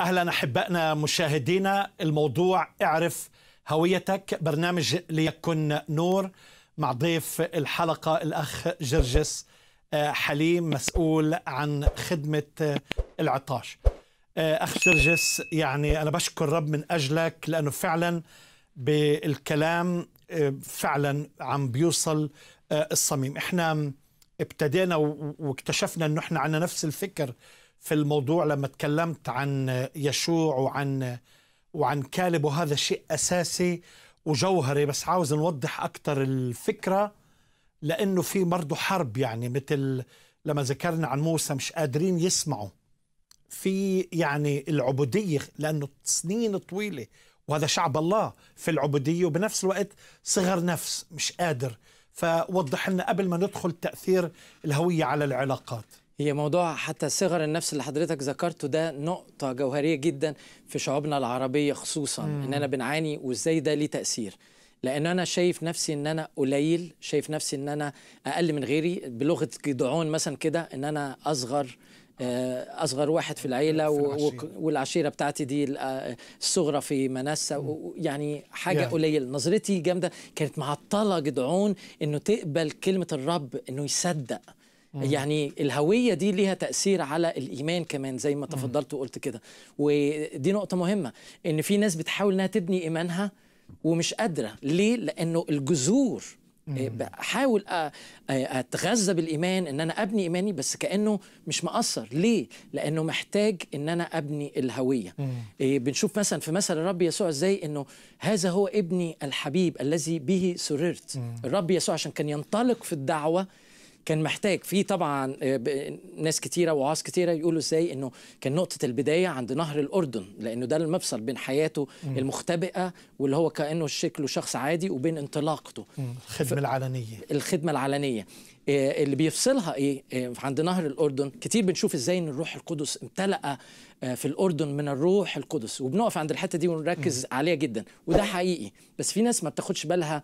اهلا احبائنا مشاهدينا الموضوع اعرف هويتك برنامج ليكن نور مع ضيف الحلقه الاخ جرجس آه، حليم مسؤول عن خدمه آه، العطاش آه، اخ جرجس يعني انا بشكر رب من اجلك لانه فعلا بالكلام فعلا عم بيوصل الصميم احنا ابتدينا واكتشفنا انه احنا عندنا نفس الفكر في الموضوع لما تكلمت عن يشوع وعن وعن كالب وهذا شيء اساسي وجوهري بس عاوز نوضح اكثر الفكره لانه في برضه حرب يعني مثل لما ذكرنا عن موسى مش قادرين يسمعوا في يعني العبوديه لانه سنين طويله وهذا شعب الله في العبوديه وبنفس الوقت صغر نفس مش قادر فوضح لنا قبل ما ندخل تاثير الهويه على العلاقات هي موضوع حتى صغر النفس اللي حضرتك ذكرته ده نقطة جوهرية جدا في شعوبنا العربية خصوصا مم. إننا بنعاني وإزاي ده ليه تأثير لأن أنا شايف نفسي إن أنا قليل شايف نفسي إن أنا أقل من غيري بلغة جدعون مثلا كده إن أنا أصغر آه، اصغر واحد في العيله والعشيره بتاعتي دي آه، الصغرى في منسة يعني حاجه يعني. قليل نظرتي جامده كانت معطله جدعون انه تقبل كلمه الرب انه يصدق يعني الهويه دي ليها تاثير على الايمان كمان زي ما تفضلت وقلت كده ودي نقطه مهمه ان في ناس بتحاول انها تبني ايمانها ومش قادره ليه لانه الجذور آه، بحاول آه، اتغذى بالايمان ان انا ابني ايماني بس كانه مش مقصر ليه لانه محتاج ان انا ابني الهويه آه، بنشوف مثلا في مثل الرب يسوع ازاي انه هذا هو ابني الحبيب الذي به سررت الرب يسوع عشان كان ينطلق في الدعوه كان محتاج في طبعا آه، ناس كتيره وعاص كتيره يقولوا ازاي انه كان نقطه البدايه عند نهر الاردن لانه ده المفصل بين حياته مم. المختبئه واللي هو كانه شكله شخص عادي وبين انطلاقته الخدمه العلنيه الخدمه العلنيه آه، اللي بيفصلها ايه آه، عند نهر الاردن كتير بنشوف ازاي ان الروح القدس امتلأ في الاردن من الروح القدس وبنقف عند الحته دي ونركز عليها جدا وده حقيقي بس في ناس ما بتاخدش بالها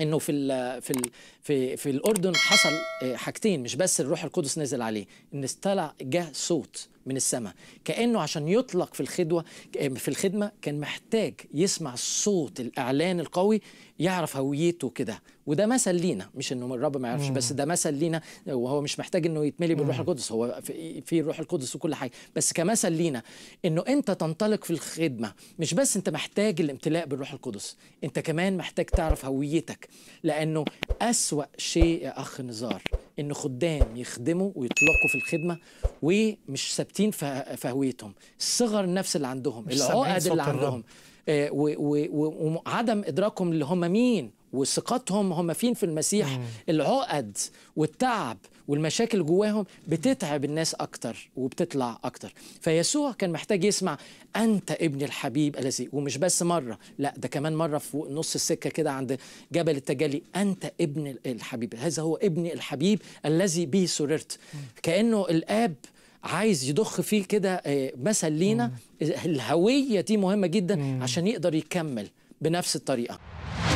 انه في الـ في الـ في في الاردن حصل آه، حاجتين مش بس الروح القدس نزل عليه ان استلع جه صوت من السماء كأنه عشان يطلق في الخدوة في الخدمة كان محتاج يسمع صوت الإعلان القوي يعرف هويته كده وده مثل لينا مش انه الرب ما يعرفش بس ده مثل لينا وهو مش محتاج انه يتملي بالروح القدس هو في الروح القدس وكل حاجه بس كمثل لينا انه انت تنطلق في الخدمه مش بس انت محتاج الامتلاء بالروح القدس انت كمان محتاج تعرف هويتك لانه اسوا شيء يا اخ نزار ان خدام يخدموا ويطلقوا في الخدمه ومش ثابتين في هويتهم الصغر النفس اللي عندهم العقد اللي عندهم آه، وعدم ادراكهم اللي هم مين وثقتهم هم فين في المسيح العقد والتعب والمشاكل جواهم بتتعب الناس اكتر وبتطلع اكتر فيسوع كان محتاج يسمع انت ابن الحبيب الذي ومش بس مره لا ده كمان مره في نص السكه كده عند جبل التجلي انت ابن الحبيب هذا هو ابن الحبيب الذي به سررت كانه الاب عايز يضخ فيه كده آه، مثل لينا الهويه دي مهمه جدا عشان يقدر يكمل بنفس الطريقه